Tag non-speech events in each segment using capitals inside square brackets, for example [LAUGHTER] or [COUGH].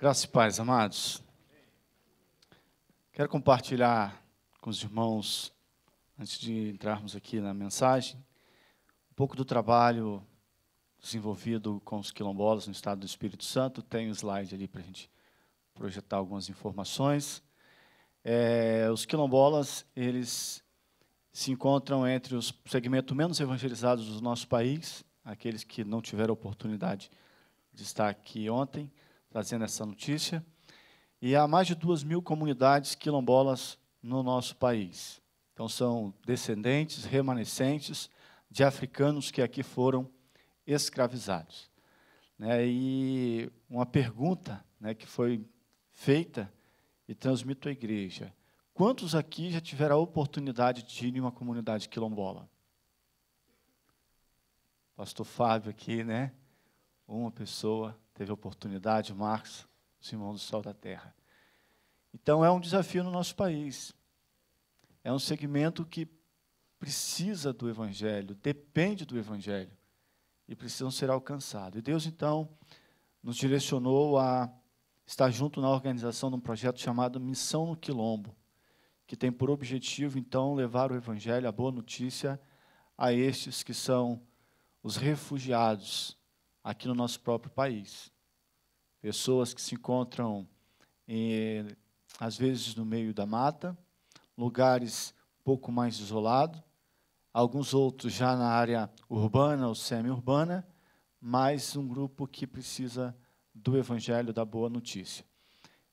Graças e paz, amados. Quero compartilhar com os irmãos, antes de entrarmos aqui na mensagem, um pouco do trabalho desenvolvido com os quilombolas no estado do Espírito Santo. Tem um slide ali para a gente projetar algumas informações. É, os quilombolas, eles se encontram entre os segmentos menos evangelizados do nosso país, aqueles que não tiveram oportunidade de estar aqui ontem, trazendo essa notícia. E há mais de duas mil comunidades quilombolas no nosso país. Então, são descendentes, remanescentes de africanos que aqui foram escravizados. Né? e uma pergunta né, que foi feita e transmito à igreja: quantos aqui já tiveram a oportunidade de ir em uma comunidade quilombola? Pastor Fábio aqui, né? Uma pessoa teve a oportunidade, Marcos, os irmãos do Sol da Terra. Então, é um desafio no nosso país. É um segmento que precisa do Evangelho, depende do Evangelho, e precisam ser alcançados. E Deus, então, nos direcionou a estar junto na organização de um projeto chamado Missão no Quilombo, que tem por objetivo, então, levar o Evangelho, a boa notícia, a estes que são os refugiados aqui no nosso próprio país. Pessoas que se encontram, eh, às vezes, no meio da mata, lugares pouco mais isolados, alguns outros já na área urbana ou semi-urbana, mas um grupo que precisa do Evangelho, da Boa Notícia.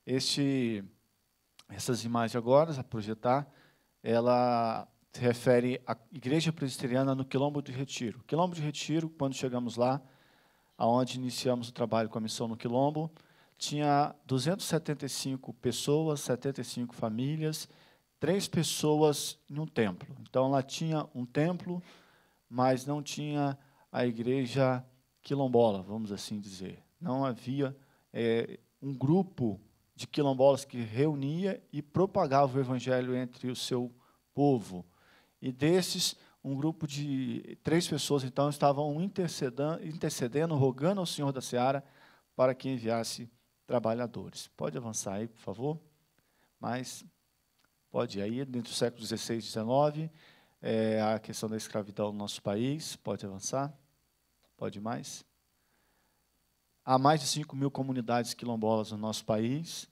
Este, essas imagens agora, a projetar, ela se refere à Igreja Presbiteriana no Quilombo de Retiro. Quilombo de Retiro, quando chegamos lá, aonde iniciamos o trabalho com a missão no Quilombo, tinha 275 pessoas, 75 famílias, três pessoas em um templo. Então, lá tinha um templo, mas não tinha a igreja quilombola, vamos assim dizer. Não havia é, um grupo de quilombolas que reunia e propagava o evangelho entre o seu povo. E desses, um grupo de três pessoas, então, estavam intercedendo, intercedendo, rogando ao Senhor da Seara para que enviasse trabalhadores. Pode avançar aí, por favor? Mas pode ir aí, dentro do século XVI e XIX, é, a questão da escravidão no nosso país, pode avançar? Pode mais? Há mais de 5 mil comunidades quilombolas no nosso país,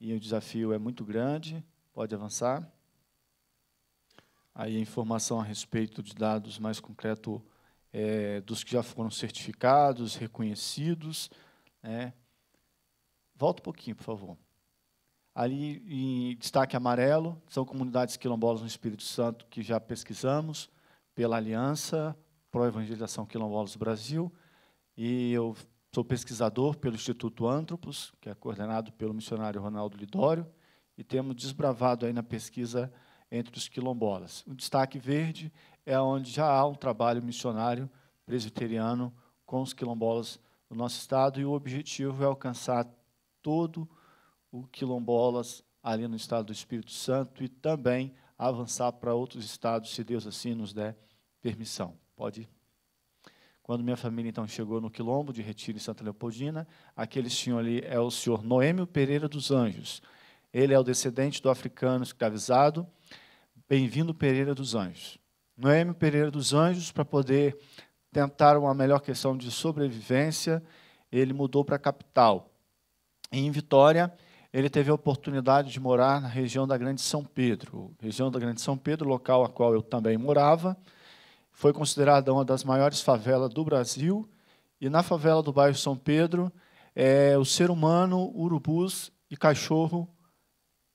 e o desafio é muito grande, pode avançar? aí a informação a respeito de dados mais concreto é, dos que já foram certificados, reconhecidos. Né? Volta um pouquinho, por favor. Ali em destaque amarelo, são comunidades quilombolas no Espírito Santo que já pesquisamos pela Aliança Pro evangelização Quilombolas Brasil. E eu sou pesquisador pelo Instituto Antropos, que é coordenado pelo missionário Ronaldo Lidório, e temos desbravado aí na pesquisa entre os quilombolas. O destaque verde é onde já há um trabalho missionário presbiteriano com os quilombolas no nosso estado, e o objetivo é alcançar todo o quilombolas ali no estado do Espírito Santo e também avançar para outros estados, se Deus assim nos der permissão. Pode ir. Quando minha família então chegou no quilombo de Retiro em Santa Leopoldina, aquele senhor ali é o senhor Noêmio Pereira dos Anjos. Ele é o descendente do africano escravizado Bem-vindo Pereira dos Anjos. Noemi Pereira dos Anjos, para poder tentar uma melhor questão de sobrevivência, ele mudou para a capital. em Vitória, ele teve a oportunidade de morar na região da Grande São Pedro. Região da Grande São Pedro, local a qual eu também morava, foi considerada uma das maiores favelas do Brasil. E na favela do bairro São Pedro, é, o ser humano, urubus e cachorro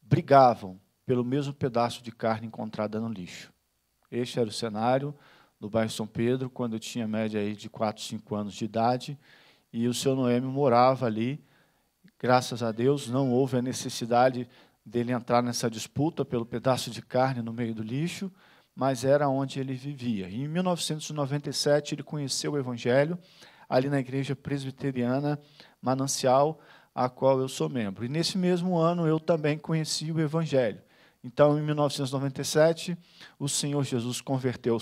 brigavam pelo mesmo pedaço de carne encontrada no lixo. Este era o cenário do bairro São Pedro, quando eu tinha média aí de 4, 5 anos de idade, e o seu Noemi morava ali. Graças a Deus não houve a necessidade dele entrar nessa disputa pelo pedaço de carne no meio do lixo, mas era onde ele vivia. E em 1997 ele conheceu o Evangelho ali na igreja presbiteriana Manancial, a qual eu sou membro. E nesse mesmo ano eu também conheci o Evangelho. Então, em 1997, o Senhor Jesus converteu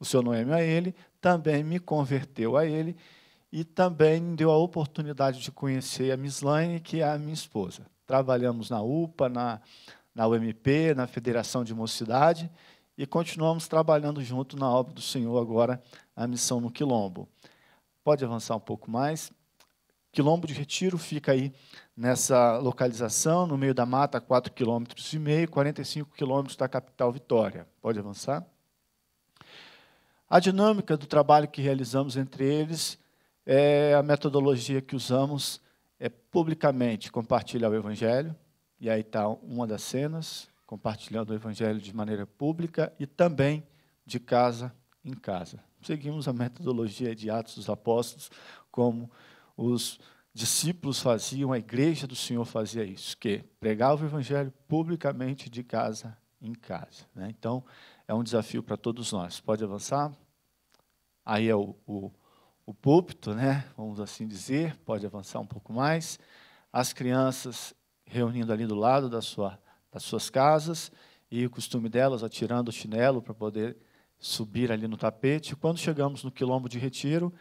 o seu Noemi a ele, também me converteu a ele e também me deu a oportunidade de conhecer a Miss Lane, que é a minha esposa. Trabalhamos na UPA, na, na UMP, na Federação de Mocidade e continuamos trabalhando junto na obra do Senhor agora, a missão no Quilombo. Pode avançar um pouco mais. Quilombo de Retiro fica aí nessa localização, no meio da mata, 4,5 km, 45 km da capital Vitória. Pode avançar? A dinâmica do trabalho que realizamos entre eles é a metodologia que usamos é publicamente compartilhar o Evangelho, e aí está uma das cenas, compartilhando o Evangelho de maneira pública e também de casa em casa. Seguimos a metodologia de Atos dos Apóstolos, como os discípulos faziam, a igreja do Senhor fazia isso, que pregava o evangelho publicamente de casa em casa. Né? Então, é um desafio para todos nós. Pode avançar? Aí é o, o, o púlpito, né? vamos assim dizer, pode avançar um pouco mais. As crianças reunindo ali do lado da sua, das suas casas, e o costume delas atirando o chinelo para poder subir ali no tapete. Quando chegamos no quilombo de retiro,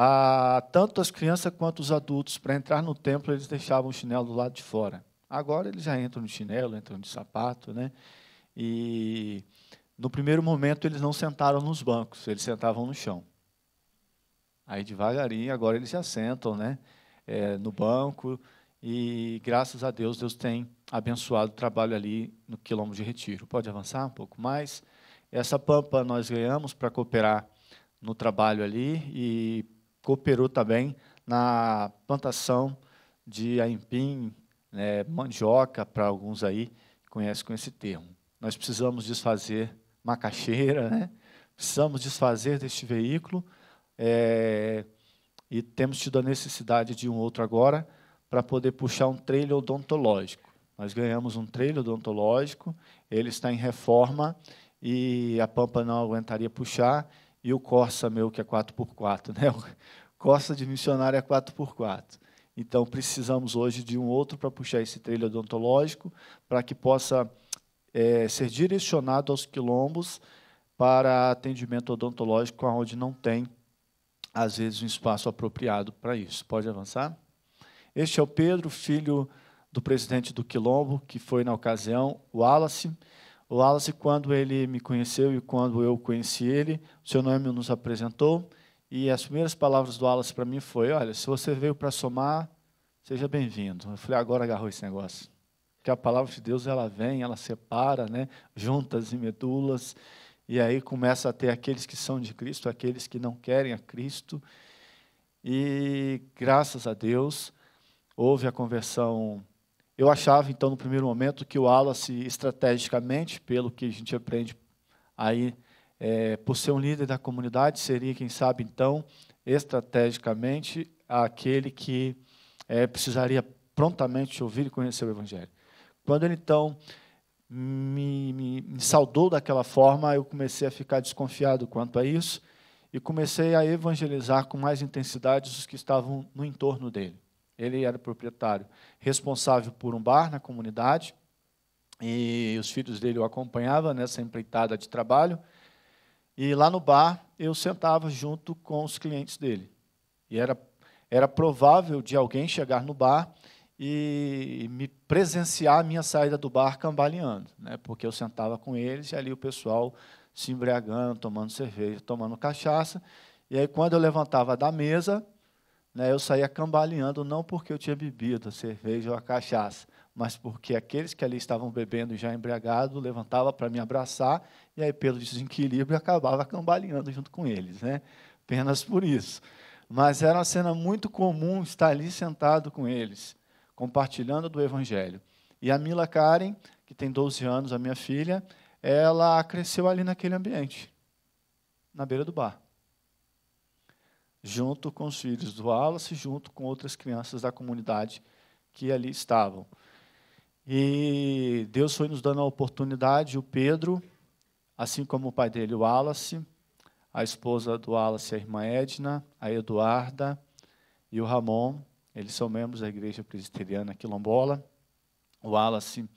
ah, tanto as crianças quanto os adultos, para entrar no templo, eles deixavam o chinelo do lado de fora. Agora eles já entram de chinelo, entram de sapato, né? E no primeiro momento eles não sentaram nos bancos, eles sentavam no chão. Aí devagarinho, agora eles já sentam, né? É, no banco e graças a Deus Deus tem abençoado o trabalho ali no quilômetro de retiro. Pode avançar um pouco mais. Essa pampa nós ganhamos para cooperar no trabalho ali e cooperou também na plantação de aipim, né, mandioca, para alguns aí conhecem com esse termo. Nós precisamos desfazer macaxeira, né? precisamos desfazer deste veículo é, e temos tido a necessidade de um outro agora para poder puxar um trailer odontológico. Nós ganhamos um trailer odontológico, ele está em reforma e a pampa não aguentaria puxar e o Corsa meu, que é 4x4, né? O Corsa de missionário é 4x4. Então, precisamos hoje de um outro para puxar esse trilho odontológico, para que possa é, ser direcionado aos quilombos para atendimento odontológico, onde não tem, às vezes, um espaço apropriado para isso. Pode avançar? Este é o Pedro, filho do presidente do Quilombo, que foi, na ocasião, o Wallace. O Wallace, quando ele me conheceu e quando eu conheci ele, o seu nome nos apresentou e as primeiras palavras do Wallace para mim foi: Olha, se você veio para somar, seja bem-vindo. Eu falei: Agora agarrou esse negócio. Porque a palavra de Deus, ela vem, ela separa, né? juntas e medulas. E aí começa a ter aqueles que são de Cristo, aqueles que não querem a Cristo. E graças a Deus, houve a conversão eu achava, então, no primeiro momento, que o Wallace, estrategicamente, pelo que a gente aprende aí, é, por ser um líder da comunidade, seria, quem sabe, então, estrategicamente, aquele que é, precisaria prontamente ouvir e conhecer o Evangelho. Quando ele, então, me, me, me saudou daquela forma, eu comecei a ficar desconfiado quanto a isso e comecei a evangelizar com mais intensidade os que estavam no entorno dele. Ele era proprietário, responsável por um bar na comunidade, e os filhos dele o acompanhavam nessa empreitada de trabalho. E lá no bar, eu sentava junto com os clientes dele. E era, era provável de alguém chegar no bar e me presenciar a minha saída do bar cambaleando, né? porque eu sentava com eles e ali o pessoal se embriagando, tomando cerveja, tomando cachaça. E aí, quando eu levantava da mesa, né, eu saía cambaleando não porque eu tinha bebido a cerveja ou a cachaça, mas porque aqueles que ali estavam bebendo já embriagado levantava para me abraçar e aí pelo desequilíbrio acabava cambaleando junto com eles, né? Apenas por isso. Mas era uma cena muito comum estar ali sentado com eles, compartilhando do evangelho. E a Mila Karen, que tem 12 anos, a minha filha, ela cresceu ali naquele ambiente, na beira do bar junto com os filhos do Wallace, junto com outras crianças da comunidade que ali estavam. E Deus foi nos dando a oportunidade, o Pedro, assim como o pai dele, o Wallace, a esposa do Wallace, a irmã Edna, a Eduarda e o Ramon, eles são membros da igreja presbiteriana quilombola. O Wallace,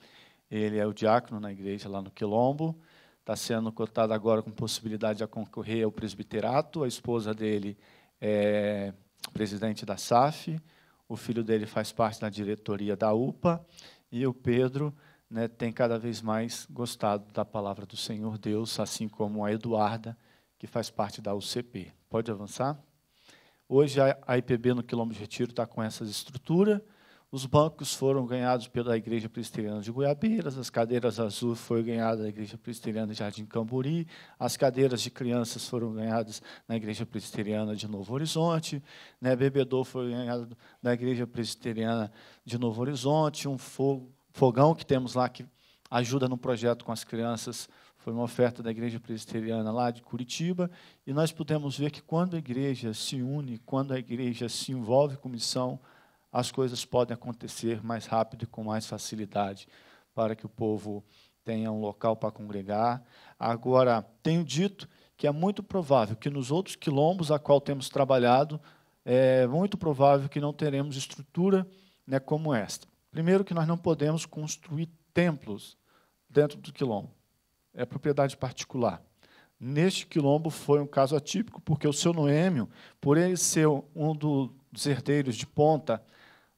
ele é o diácono na igreja lá no Quilombo, está sendo cotado agora com possibilidade de concorrer ao presbiterato, a esposa dele é presidente da SAF, o filho dele faz parte da diretoria da UPA, e o Pedro né, tem cada vez mais gostado da palavra do Senhor Deus, assim como a Eduarda, que faz parte da UCP. Pode avançar? Hoje a IPB no quilômetro de Retiro está com essa estrutura, os bancos foram ganhados pela Igreja Presbiteriana de Goiabeiras, as cadeiras azul foi ganhada da Igreja Presbiteriana de Jardim Camburi, as cadeiras de crianças foram ganhadas na Igreja Presbiteriana de Novo Horizonte, né, bebedor foi ganhado da Igreja Presbiteriana de Novo Horizonte, um fogão que temos lá que ajuda no projeto com as crianças foi uma oferta da Igreja Presbiteriana lá de Curitiba, e nós pudemos ver que quando a igreja se une, quando a igreja se envolve com missão, as coisas podem acontecer mais rápido e com mais facilidade, para que o povo tenha um local para congregar. Agora, tenho dito que é muito provável que nos outros quilombos a qual temos trabalhado, é muito provável que não teremos estrutura né, como esta. Primeiro, que nós não podemos construir templos dentro do quilombo, é propriedade particular. Neste quilombo foi um caso atípico, porque o seu Noêmio, por ele ser um dos herdeiros de ponta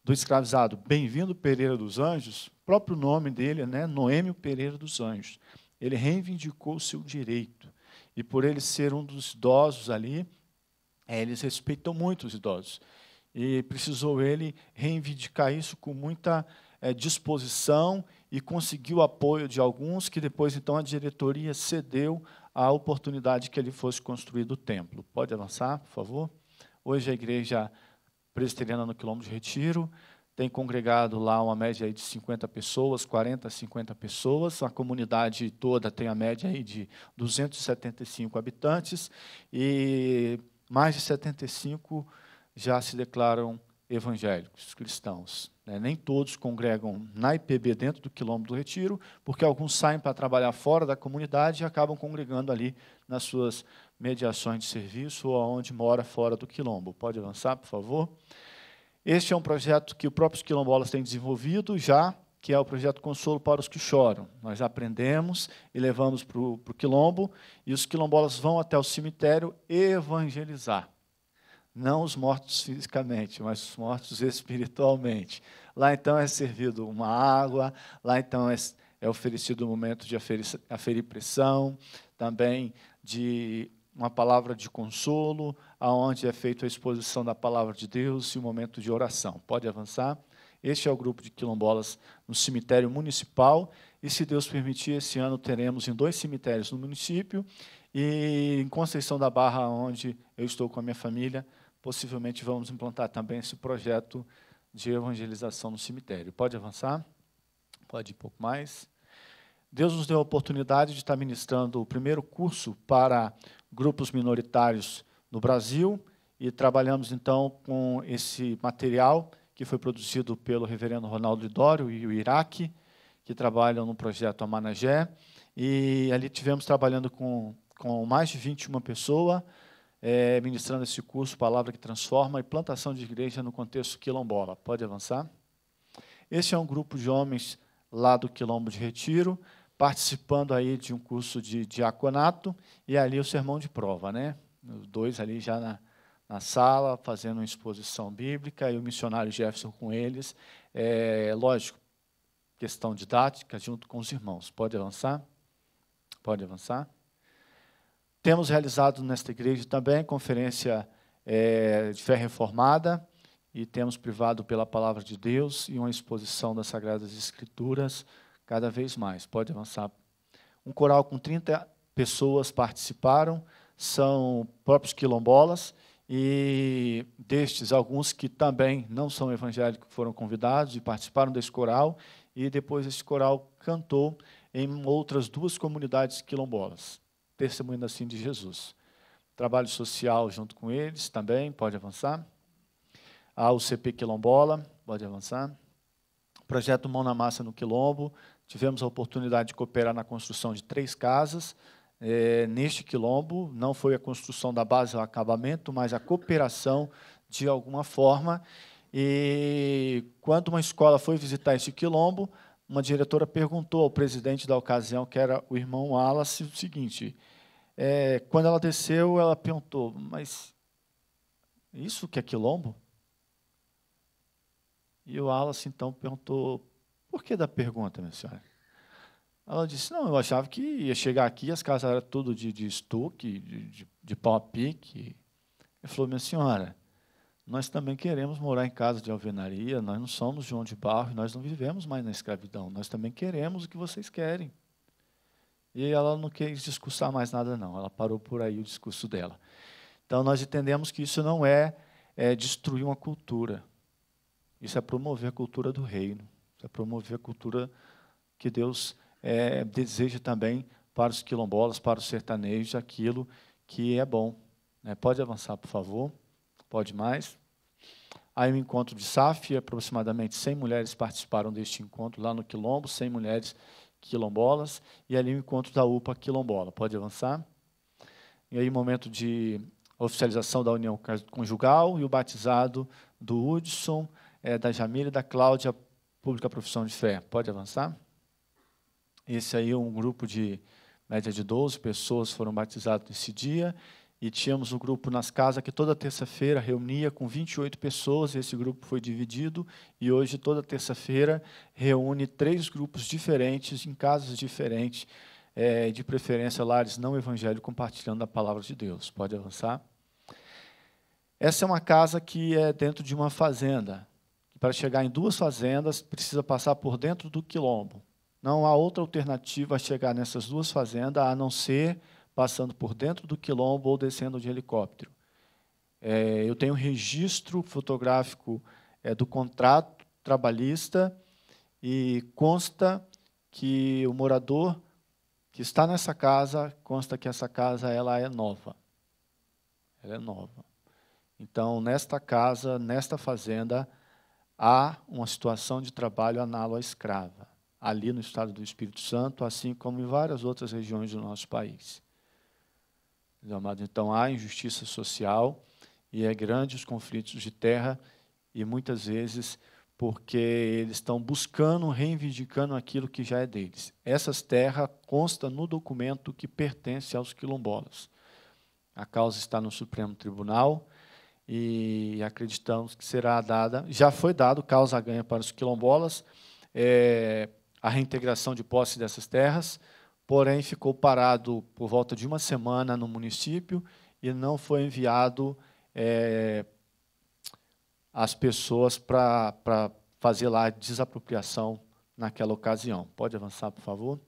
do escravizado Bem-vindo Pereira dos Anjos, próprio nome dele, né, Noêmio Pereira dos Anjos, ele reivindicou o seu direito. E por ele ser um dos idosos ali, é, eles respeitam muito os idosos. E precisou ele reivindicar isso com muita é, disposição e conseguiu apoio de alguns, que depois, então, a diretoria cedeu a oportunidade que ele fosse construído o templo. Pode avançar, por favor? Hoje a igreja presbiteriana no quilômetro de Retiro, tem congregado lá uma média de 50 pessoas, 40, 50 pessoas. A comunidade toda tem a média aí de 275 habitantes e mais de 75 já se declaram evangélicos, cristãos. Né? Nem todos congregam na IPB dentro do quilômetro do Retiro, porque alguns saem para trabalhar fora da comunidade e acabam congregando ali nas suas mediações de serviço ou aonde mora fora do quilombo. Pode avançar, por favor? Este é um projeto que o próprio quilombolas tem desenvolvido já, que é o projeto Consolo para os que choram. Nós aprendemos e levamos para o quilombo, e os quilombolas vão até o cemitério evangelizar. Não os mortos fisicamente, mas os mortos espiritualmente. Lá então é servido uma água, lá então é, é oferecido o um momento de aferir, aferir pressão, também de uma palavra de consolo, aonde é feita a exposição da palavra de Deus e o um momento de oração. Pode avançar? Este é o grupo de quilombolas no cemitério municipal e, se Deus permitir, esse ano teremos em dois cemitérios no município e em Conceição da Barra, onde eu estou com a minha família, possivelmente vamos implantar também esse projeto de evangelização no cemitério. Pode avançar? Pode ir um pouco mais. Deus nos deu a oportunidade de estar ministrando o primeiro curso para grupos minoritários no Brasil e trabalhamos então com esse material que foi produzido pelo reverendo Ronaldo Idório e o Iraque, que trabalham no projeto Amanagé. E ali tivemos trabalhando com, com mais de 21 pessoas, é, ministrando esse curso Palavra que Transforma e Plantação de Igreja no Contexto Quilombola. Pode avançar? Este é um grupo de homens lá do Quilombo de Retiro, participando aí de um curso de diaconato e ali o sermão de prova, né? Os dois ali já na, na sala, fazendo uma exposição bíblica, e o missionário Jefferson com eles. É, lógico, questão didática junto com os irmãos. Pode avançar? Pode avançar? Temos realizado nesta igreja também conferência é, de fé reformada e temos privado pela palavra de Deus e uma exposição das Sagradas Escrituras cada vez mais. Pode avançar. Um coral com 30 pessoas participaram, são próprios quilombolas, e destes, alguns que também não são evangélicos foram convidados e participaram desse coral, e depois esse coral cantou em outras duas comunidades quilombolas, testemunhando assim de Jesus. Trabalho social junto com eles também, pode avançar. A UCP Quilombola, pode avançar. Projeto Mão na Massa no Quilombo, Tivemos a oportunidade de cooperar na construção de três casas. É, neste quilombo, não foi a construção da base ao acabamento, mas a cooperação de alguma forma. E quando uma escola foi visitar este quilombo, uma diretora perguntou ao presidente da ocasião, que era o irmão Wallace, o seguinte: é, quando ela desceu, ela perguntou, mas isso que é quilombo? E o Wallace então perguntou por que da pergunta, minha senhora? Ela disse, não, eu achava que ia chegar aqui, as casas eram tudo de, de estuque, de, de, de pau a pique. Ele falou, minha senhora, nós também queremos morar em casa de alvenaria, nós não somos João de Barro, nós não vivemos mais na escravidão, nós também queremos o que vocês querem. E ela não quis discursar mais nada, não, ela parou por aí o discurso dela. Então, nós entendemos que isso não é, é destruir uma cultura, isso é promover a cultura do reino é promover a cultura que Deus é, deseja também para os quilombolas, para os sertanejos, aquilo que é bom. Né? Pode avançar, por favor. Pode mais. Aí o um encontro de SAF, aproximadamente 100 mulheres participaram deste encontro lá no Quilombo, 100 mulheres quilombolas, e ali o um encontro da UPA quilombola. Pode avançar. E aí o um momento de oficialização da união conjugal e o batizado do Hudson, é, da Jamila, e da Cláudia pública profissão de fé. Pode avançar? Esse aí é um grupo de média de 12 pessoas foram batizadas nesse dia e tínhamos um grupo nas casas que toda terça-feira reunia com 28 pessoas, esse grupo foi dividido e hoje toda terça-feira reúne três grupos diferentes em casas diferentes, é, de preferência lares não evangélicos compartilhando a palavra de Deus. Pode avançar? Essa é uma casa que é dentro de uma fazenda. Para chegar em duas fazendas, precisa passar por dentro do quilombo. Não há outra alternativa a chegar nessas duas fazendas a não ser passando por dentro do quilombo ou descendo de helicóptero. É, eu tenho um registro fotográfico é, do contrato trabalhista e consta que o morador que está nessa casa, consta que essa casa ela é nova. Ela é nova. Então, nesta casa, nesta fazenda, há uma situação de trabalho análoga à escrava, ali no estado do Espírito Santo, assim como em várias outras regiões do nosso país. Então, há injustiça social e é grande os conflitos de terra e muitas vezes porque eles estão buscando, reivindicando aquilo que já é deles. Essas terras consta no documento que pertence aos quilombolas. A causa está no Supremo Tribunal, e acreditamos que será dada, já foi dado causa ganha para os quilombolas, é, a reintegração de posse dessas terras, porém ficou parado por volta de uma semana no município e não foi enviado é, as pessoas para fazer lá a desapropriação naquela ocasião. Pode avançar, por favor?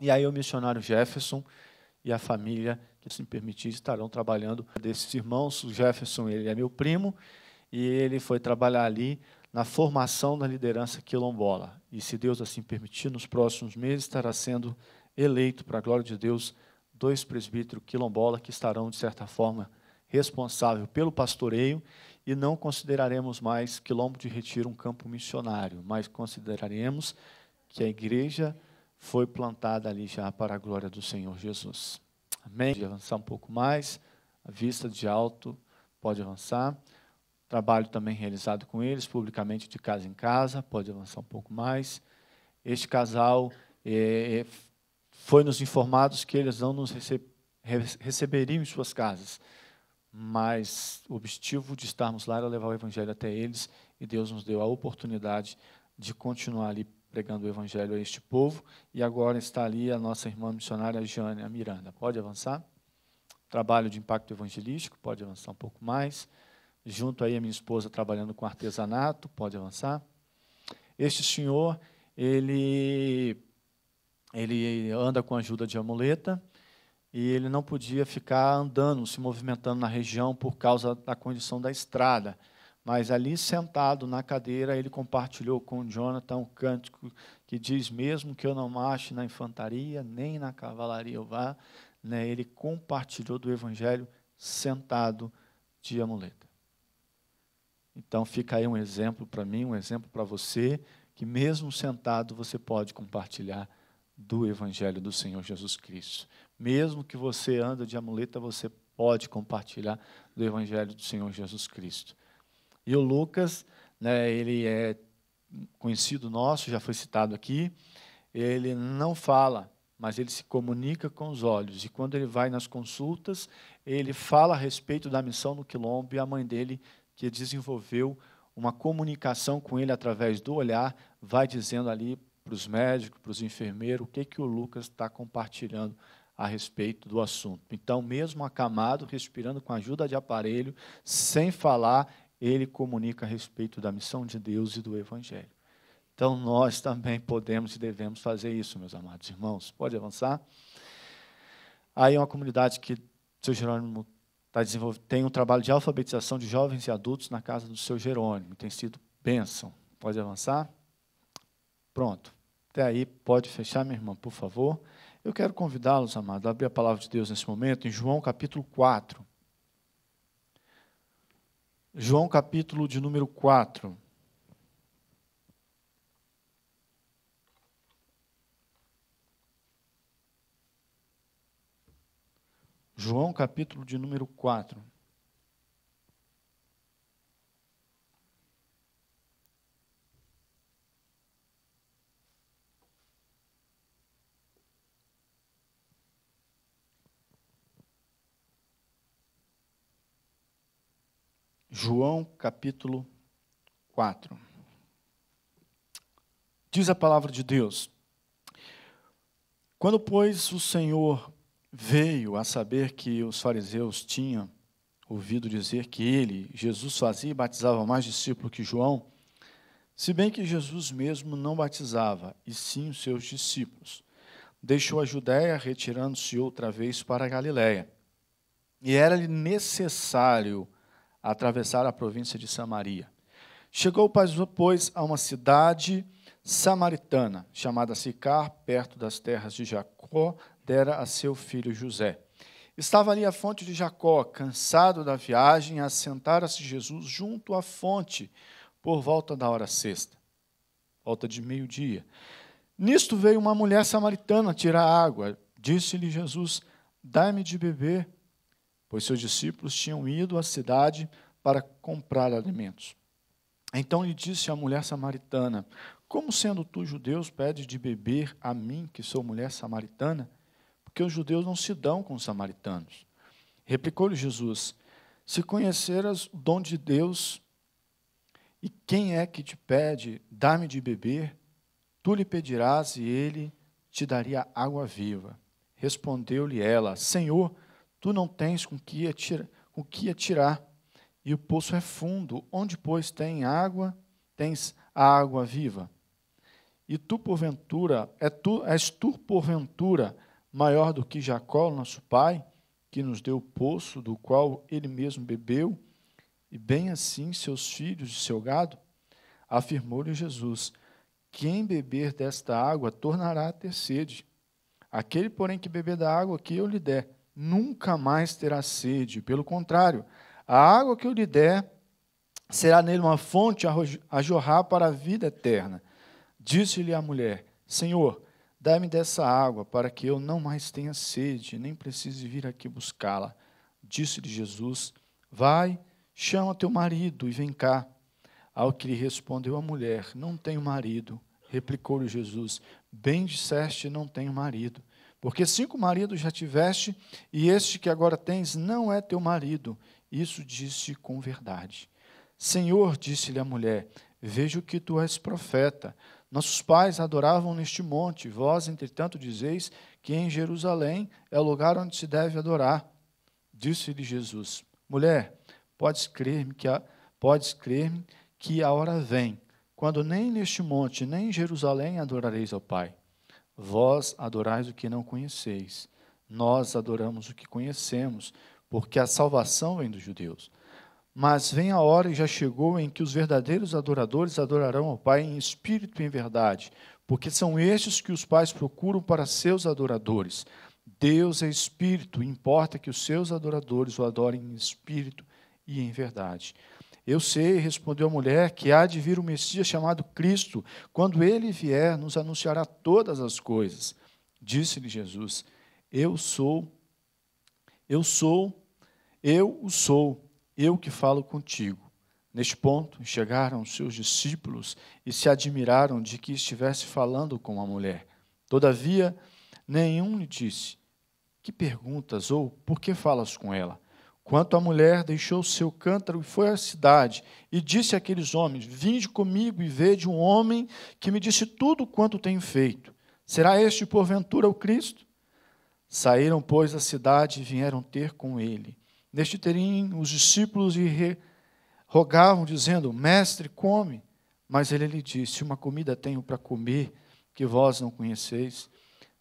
E aí o missionário Jefferson e a família que, se me permitir, estarão trabalhando desses irmãos. O Jefferson ele é meu primo e ele foi trabalhar ali na formação da liderança quilombola. E se Deus assim permitir, nos próximos meses estará sendo eleito, para a glória de Deus, dois presbíteros quilombola que estarão, de certa forma, responsável pelo pastoreio e não consideraremos mais Quilombo de Retiro um campo missionário, mas consideraremos que a igreja foi plantada ali já para a glória do Senhor Jesus. Amém? Pode avançar um pouco mais. A vista de alto pode avançar. Trabalho também realizado com eles, publicamente de casa em casa, pode avançar um pouco mais. Este casal é, é foi nos informados que eles não nos rece receberiam em suas casas, mas o objetivo de estarmos lá era levar o evangelho até eles e Deus nos deu a oportunidade de continuar ali pregando o Evangelho a este povo. E agora está ali a nossa irmã missionária Jânia Miranda. Pode avançar? Trabalho de impacto evangelístico, pode avançar um pouco mais. Junto aí a minha esposa trabalhando com artesanato, pode avançar. Este senhor, ele, ele anda com a ajuda de amuleta e ele não podia ficar andando, se movimentando na região por causa da condição da estrada. Mas ali sentado na cadeira, ele compartilhou com Jonathan um cântico que diz: Mesmo que eu não marche na infantaria, nem na cavalaria eu vá, né, ele compartilhou do evangelho sentado de amuleta. Então fica aí um exemplo para mim, um exemplo para você, que mesmo sentado você pode compartilhar do evangelho do Senhor Jesus Cristo. Mesmo que você anda de amuleta, você pode compartilhar do evangelho do Senhor Jesus Cristo. E o Lucas, né, ele é conhecido nosso, já foi citado aqui, ele não fala, mas ele se comunica com os olhos. E quando ele vai nas consultas, ele fala a respeito da missão no Quilombo e a mãe dele, que desenvolveu uma comunicação com ele através do olhar, vai dizendo ali para os médicos, para os enfermeiros, o que, que o Lucas está compartilhando a respeito do assunto. Então, mesmo acamado, respirando com ajuda de aparelho, sem falar, ele comunica a respeito da missão de Deus e do Evangelho. Então, nós também podemos e devemos fazer isso, meus amados irmãos. Pode avançar? Aí é uma comunidade que o seu Jerônimo tá tem um trabalho de alfabetização de jovens e adultos na casa do seu Jerônimo. Tem sido bênção. Pode avançar? Pronto. Até aí, pode fechar, minha irmã, por favor. Eu quero convidá-los, amados, a abrir a palavra de Deus nesse momento, em João capítulo 4. João capítulo de número 4. João capítulo de número 4. João capítulo 4. Diz a palavra de Deus: Quando, pois, o Senhor veio a saber que os fariseus tinham ouvido dizer que ele, Jesus, fazia e batizava mais discípulo que João, se bem que Jesus mesmo não batizava, e sim os seus discípulos. Deixou a Judéia, retirando-se outra vez para a Galiléia. E era-lhe necessário a atravessar a província de Samaria. Chegou, pois, a uma cidade samaritana, chamada Sicar, perto das terras de Jacó, dera a seu filho José. Estava ali a fonte de Jacó, cansado da viagem, assentara-se Jesus junto à fonte, por volta da hora sexta, volta de meio-dia. Nisto veio uma mulher samaritana tirar água. Disse-lhe Jesus: Dai-me de beber pois seus discípulos tinham ido à cidade para comprar alimentos. Então lhe disse a mulher samaritana: Como sendo tu judeus, pedes de beber a mim, que sou mulher samaritana? Porque os judeus não se dão com os samaritanos. Replicou-lhe Jesus: Se conheceras o dom de Deus, e quem é que te pede, dá-me de beber, tu lhe pedirás e ele te daria água viva. Respondeu-lhe ela: Senhor, Tu não tens com que, com que atirar, e o poço é fundo. Onde, pois, tem água, tens a água viva. E tu, porventura, é tu, és tu, porventura, maior do que Jacó, nosso pai, que nos deu o poço, do qual ele mesmo bebeu, e bem assim seus filhos e seu gado? Afirmou-lhe Jesus: Quem beber desta água tornará a ter sede. Aquele, porém, que beber da água que eu lhe der, nunca mais terá sede. Pelo contrário, a água que eu lhe der será nele uma fonte a jorrar para a vida eterna. Disse-lhe a mulher: Senhor, dá-me dessa água para que eu não mais tenha sede, nem precise vir aqui buscá-la. Disse-lhe Jesus: Vai, chama teu marido e vem cá. Ao que lhe respondeu a mulher: Não tenho marido. Replicou-lhe Jesus: Bem disseste, não tenho marido porque cinco maridos já tiveste, e este que agora tens não é teu marido. Isso disse com verdade. Senhor, disse-lhe a mulher, vejo que tu és profeta. Nossos pais adoravam neste monte, vós, entretanto, dizeis que em Jerusalém é o lugar onde se deve adorar. Disse-lhe Jesus: Mulher, podes crer-me que a, podes crer-me que a hora vem, quando nem neste monte, nem em Jerusalém adorareis ao Pai. Vós adorais o que não conheceis, nós adoramos o que conhecemos, porque a salvação vem dos judeus. Mas vem a hora e já chegou em que os verdadeiros adoradores adorarão ao Pai em espírito e em verdade, porque são estes que os pais procuram para seus adoradores. Deus é espírito, importa que os seus adoradores o adorem em espírito e em verdade. Eu sei, respondeu a mulher, que há de vir o Messias chamado Cristo. Quando ele vier, nos anunciará todas as coisas. Disse-lhe Jesus: Eu sou, eu sou, eu o sou, eu que falo contigo. Neste ponto, chegaram os seus discípulos e se admiraram de que estivesse falando com a mulher. Todavia, nenhum lhe disse: Que perguntas ou por que falas com ela? Quanto a mulher, deixou seu cântaro e foi à cidade, e disse àqueles homens: Vinde comigo e vede um homem que me disse tudo quanto tenho feito. Será este, porventura, o Cristo? Saíram, pois, da cidade e vieram ter com ele. Neste terim, os discípulos lhe rogavam, dizendo: Mestre, come. Mas ele lhe disse: Uma comida tenho para comer que vós não conheceis.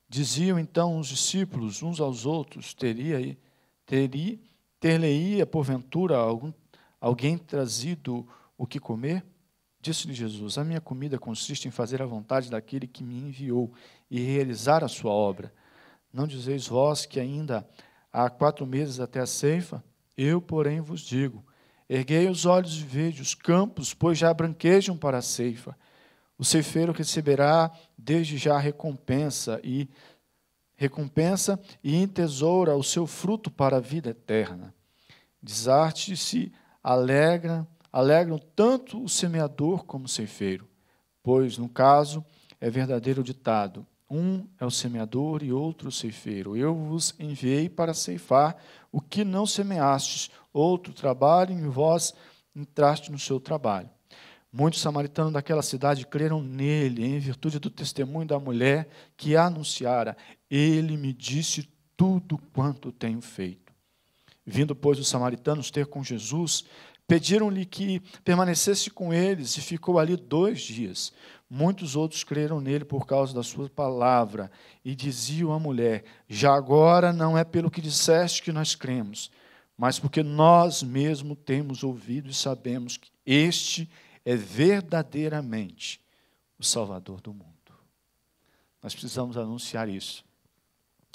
Diziam então os discípulos uns aos outros: Teria, teria ter-lhe-ia, porventura, algum, alguém trazido o que comer? Disse-lhe Jesus: A minha comida consiste em fazer a vontade daquele que me enviou e realizar a sua obra. Não dizeis vós que ainda há quatro meses até a ceifa? Eu, porém, vos digo: erguei os olhos e vejo os campos, pois já branquejam para a ceifa. O ceifeiro receberá desde já a recompensa e recompensa e entesoura o seu fruto para a vida eterna. Desarte-se alegra, alegram tanto o semeador como o ceifeiro, pois, no caso, é verdadeiro ditado: um é o semeador e outro o ceifeiro. Eu vos enviei para ceifar o que não semeastes, outro trabalho e vós entraste no seu trabalho. Muitos samaritanos daquela cidade creram nele, em virtude do testemunho da mulher que anunciara: ele me disse tudo quanto tenho feito. Vindo, pois, os samaritanos ter com Jesus, pediram-lhe que permanecesse com eles e ficou ali dois dias. Muitos outros creram nele por causa da sua palavra e diziam à mulher: Já agora não é pelo que disseste que nós cremos, mas porque nós mesmo temos ouvido e sabemos que este é verdadeiramente o Salvador do mundo. Nós precisamos anunciar isso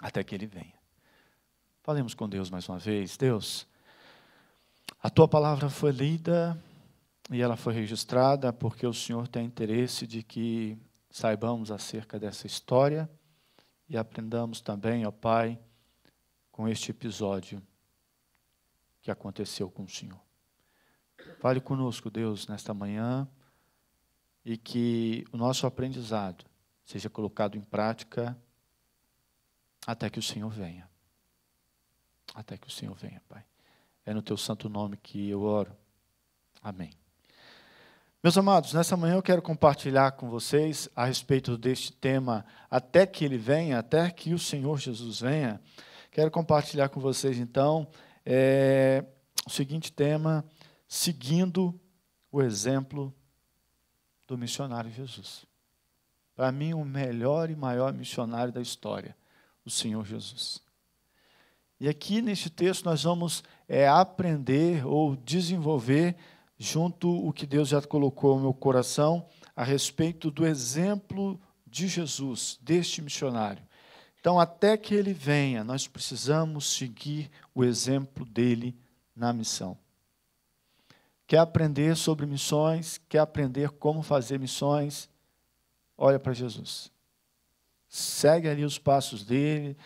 até que ele venha. Falemos com Deus mais uma vez. Deus, a tua palavra foi lida e ela foi registrada porque o Senhor tem interesse de que saibamos acerca dessa história e aprendamos também, ó Pai, com este episódio que aconteceu com o Senhor. Fale conosco, Deus, nesta manhã e que o nosso aprendizado seja colocado em prática até que o Senhor venha. Até que o Senhor venha, Pai. É no teu santo nome que eu oro. Amém. Meus amados, nessa manhã eu quero compartilhar com vocês a respeito deste tema, até que ele venha, até que o Senhor Jesus venha. Quero compartilhar com vocês então é, o seguinte tema, seguindo o exemplo do missionário Jesus. Para mim, o melhor e maior missionário da história do Senhor Jesus. E aqui neste texto nós vamos é, aprender ou desenvolver junto o que Deus já colocou no meu coração a respeito do exemplo de Jesus, deste missionário. Então, até que ele venha, nós precisamos seguir o exemplo dele na missão. Quer aprender sobre missões? Quer aprender como fazer missões? Olha para Jesus segue ali os passos dele,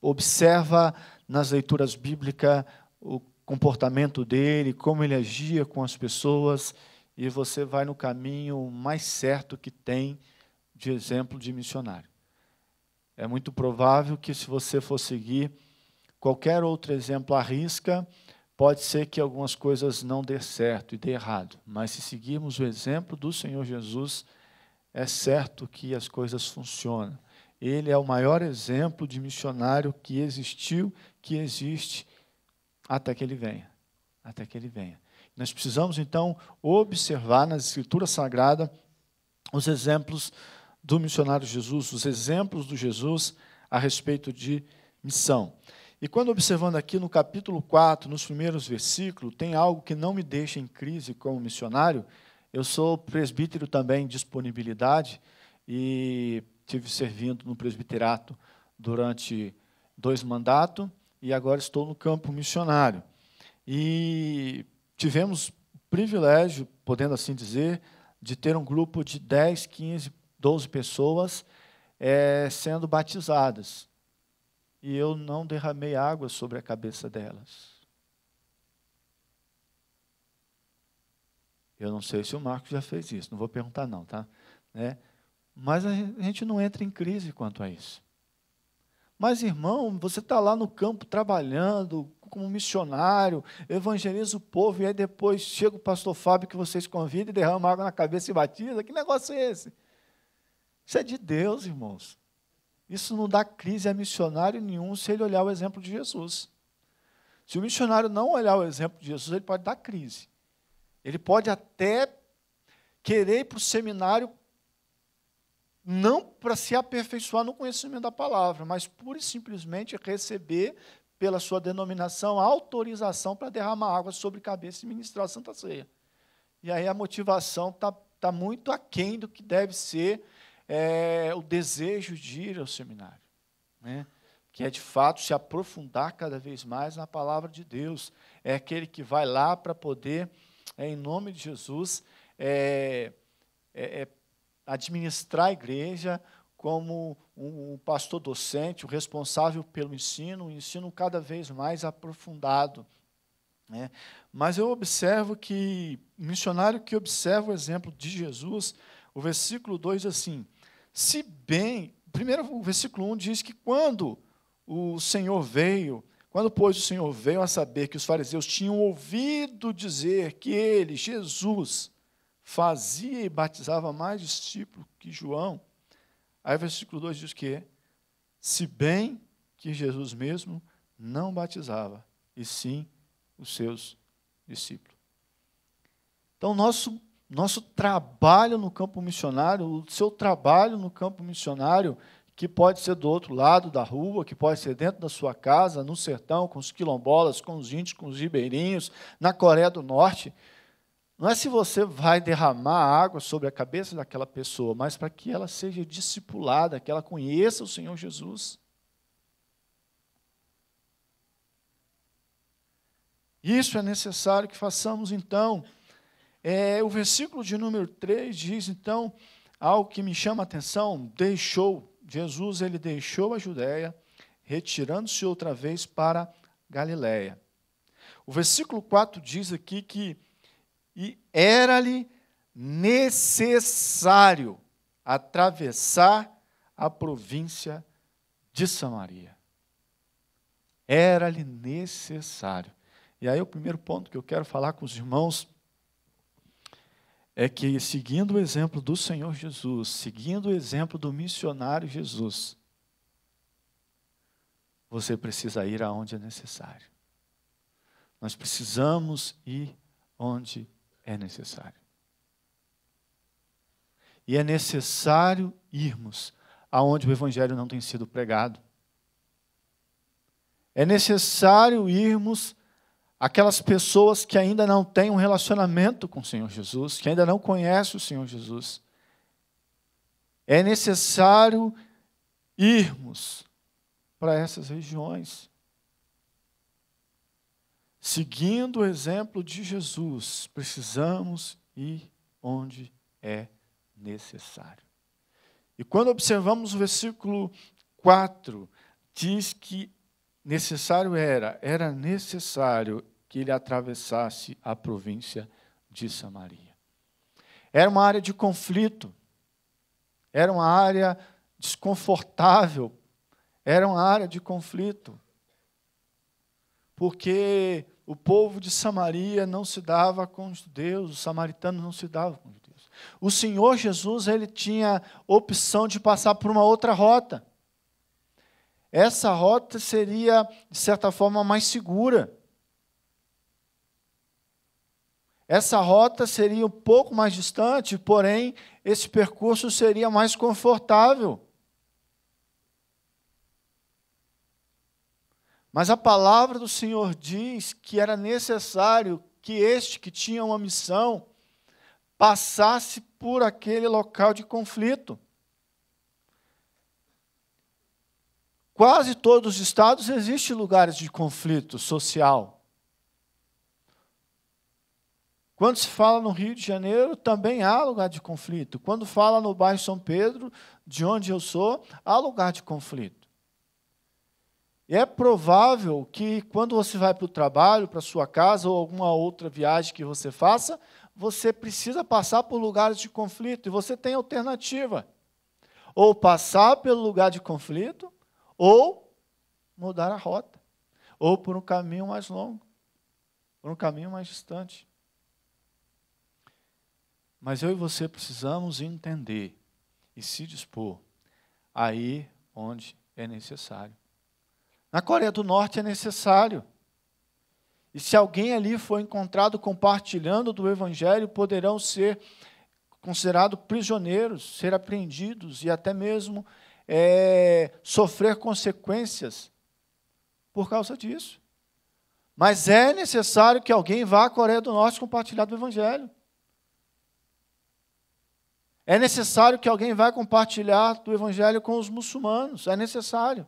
observa nas leituras bíblicas o comportamento dele, como ele agia com as pessoas, e você vai no caminho mais certo que tem de exemplo de missionário. É muito provável que, se você for seguir qualquer outro exemplo à risca, pode ser que algumas coisas não dê certo e dê errado, mas se seguirmos o exemplo do Senhor Jesus, é certo que as coisas funcionam. Ele é o maior exemplo de missionário que existiu, que existe, até que ele venha. Até que ele venha. Nós precisamos, então, observar na Escritura Sagrada os exemplos do missionário Jesus, os exemplos do Jesus a respeito de missão. E quando observando aqui no capítulo 4, nos primeiros versículos, tem algo que não me deixa em crise como missionário. Eu sou presbítero também em disponibilidade e tive servindo no presbiterato durante dois mandatos e agora estou no campo missionário. E tivemos o privilégio, podendo assim dizer, de ter um grupo de 10, 15, 12 pessoas é, sendo batizadas. E eu não derramei água sobre a cabeça delas. Eu não sei se o Marcos já fez isso, não vou perguntar não, tá? Né? Mas a gente não entra em crise quanto a isso. Mas, irmão, você está lá no campo trabalhando como missionário, evangeliza o povo, e aí depois chega o pastor Fábio que vocês convidam e derrama água na cabeça e batiza. Que negócio é esse? Isso é de Deus, irmãos. Isso não dá crise a missionário nenhum se ele olhar o exemplo de Jesus. Se o missionário não olhar o exemplo de Jesus, ele pode dar crise. Ele pode até querer ir para o seminário não para se aperfeiçoar no conhecimento da palavra, mas pura e simplesmente receber pela sua denominação autorização para derramar água sobre cabeça e ministrar a Santa Ceia. E aí a motivação está tá muito aquém do que deve ser é, o desejo de ir ao seminário, né? que é de fato se aprofundar cada vez mais na palavra de Deus. É aquele que vai lá para poder, é, em nome de Jesus, é, é, é administrar a igreja como um pastor docente, o responsável pelo ensino, um ensino cada vez mais aprofundado. Né? Mas eu observo que, missionário que observa o exemplo de Jesus, o versículo 2 assim, se bem, primeiro o versículo 1 diz que quando o Senhor veio, quando, pois, o Senhor veio a saber que os fariseus tinham ouvido dizer que ele, Jesus, fazia e batizava mais discípulos que João. Aí o versículo 2 diz que, se bem que Jesus mesmo não batizava, e sim os seus discípulos. Então, nosso, nosso trabalho no campo missionário, o seu trabalho no campo missionário, que pode ser do outro lado da rua, que pode ser dentro da sua casa, no sertão, com os quilombolas, com os índios, com os ribeirinhos, na Coreia do Norte, não é se você vai derramar água sobre a cabeça daquela pessoa, mas para que ela seja discipulada, que ela conheça o Senhor Jesus. Isso é necessário que façamos então. É, o versículo de número 3 diz então algo que me chama a atenção, deixou Jesus ele deixou a Judéia, retirando-se outra vez para Galiléia. O versículo 4 diz aqui que e era-lhe necessário atravessar a província de Samaria. Era-lhe necessário. E aí, o primeiro ponto que eu quero falar com os irmãos é que, seguindo o exemplo do Senhor Jesus, seguindo o exemplo do missionário Jesus, você precisa ir aonde é necessário. Nós precisamos ir onde é é necessário. E é necessário irmos aonde o Evangelho não tem sido pregado. É necessário irmos aquelas pessoas que ainda não têm um relacionamento com o Senhor Jesus, que ainda não conhecem o Senhor Jesus. É necessário irmos para essas regiões. Seguindo o exemplo de Jesus, precisamos ir onde é necessário. E quando observamos o versículo 4, diz que necessário era, era necessário que ele atravessasse a província de Samaria. Era uma área de conflito, era uma área desconfortável, era uma área de conflito, porque o povo de Samaria não se dava com os judeus, os samaritanos não se davam com os judeus. O Senhor Jesus ele tinha opção de passar por uma outra rota. Essa rota seria, de certa forma, mais segura. Essa rota seria um pouco mais distante, porém, esse percurso seria mais confortável. Mas a palavra do Senhor diz que era necessário que este que tinha uma missão passasse por aquele local de conflito. Quase todos os estados existem lugares de conflito social. Quando se fala no Rio de Janeiro, também há lugar de conflito. Quando fala no bairro São Pedro, de onde eu sou, há lugar de conflito. E é provável que quando você vai para o trabalho, para sua casa ou alguma outra viagem que você faça, você precisa passar por lugares de conflito e você tem alternativa. Ou passar pelo lugar de conflito, ou mudar a rota, ou por um caminho mais longo, por um caminho mais distante. Mas eu e você precisamos entender e se dispor aí onde é necessário. Na Coreia do Norte é necessário. E se alguém ali for encontrado compartilhando do Evangelho, poderão ser considerados prisioneiros, ser apreendidos e até mesmo é, sofrer consequências por causa disso. Mas é necessário que alguém vá à Coreia do Norte compartilhar do Evangelho. É necessário que alguém vá compartilhar do Evangelho com os muçulmanos. É necessário.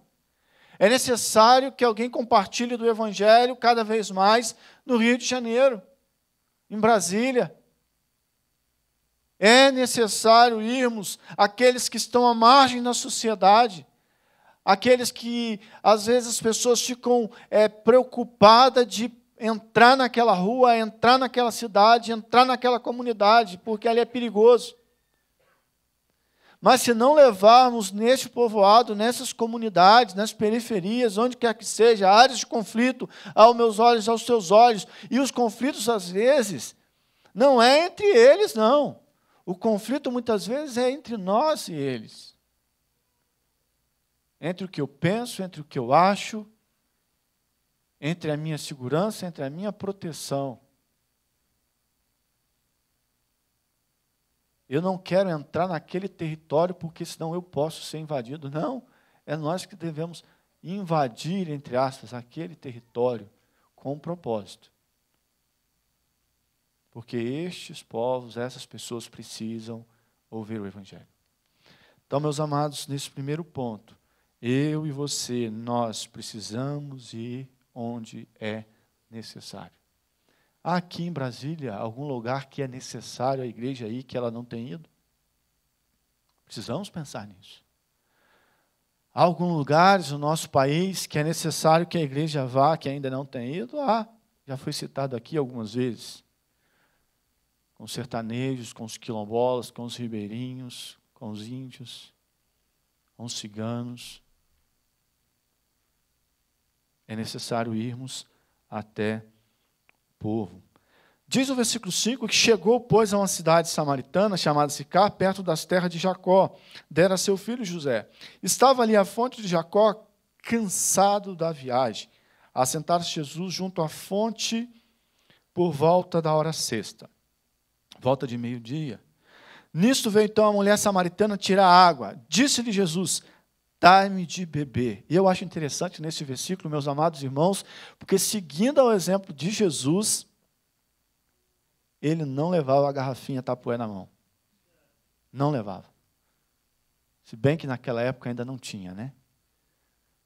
É necessário que alguém compartilhe do Evangelho cada vez mais no Rio de Janeiro, em Brasília. É necessário irmos aqueles que estão à margem da sociedade, aqueles que às vezes as pessoas ficam é, preocupadas de entrar naquela rua, entrar naquela cidade, entrar naquela comunidade, porque ali é perigoso. Mas se não levarmos neste povoado, nessas comunidades, nas periferias, onde quer que seja, áreas de conflito, aos meus olhos, aos seus olhos, e os conflitos, às vezes, não é entre eles, não. O conflito, muitas vezes, é entre nós e eles. Entre o que eu penso, entre o que eu acho, entre a minha segurança, entre a minha proteção. Eu não quero entrar naquele território porque senão eu posso ser invadido. Não, é nós que devemos invadir, entre aspas, aquele território com um propósito. Porque estes povos, essas pessoas precisam ouvir o Evangelho. Então, meus amados, nesse primeiro ponto, eu e você, nós precisamos ir onde é necessário. Há aqui em Brasília algum lugar que é necessário a igreja ir que ela não tem ido? Precisamos pensar nisso. Há alguns lugares no nosso país que é necessário que a igreja vá que ainda não tem ido? Há. Ah, já foi citado aqui algumas vezes. Com os sertanejos, com os quilombolas, com os ribeirinhos, com os índios, com os ciganos. É necessário irmos até povo. Diz o versículo 5 que chegou, pois, a uma cidade samaritana chamada Sicá, perto das terras de Jacó, dera seu filho José. Estava ali a fonte de Jacó, cansado da viagem. Assentaram-se Jesus junto à fonte por volta da hora sexta, volta de meio-dia. Nisto veio então a mulher samaritana tirar água. Disse-lhe Jesus: Time me de beber. E eu acho interessante nesse versículo, meus amados irmãos, porque seguindo ao exemplo de Jesus, ele não levava a garrafinha tapué na mão. Não levava. Se bem que naquela época ainda não tinha, né?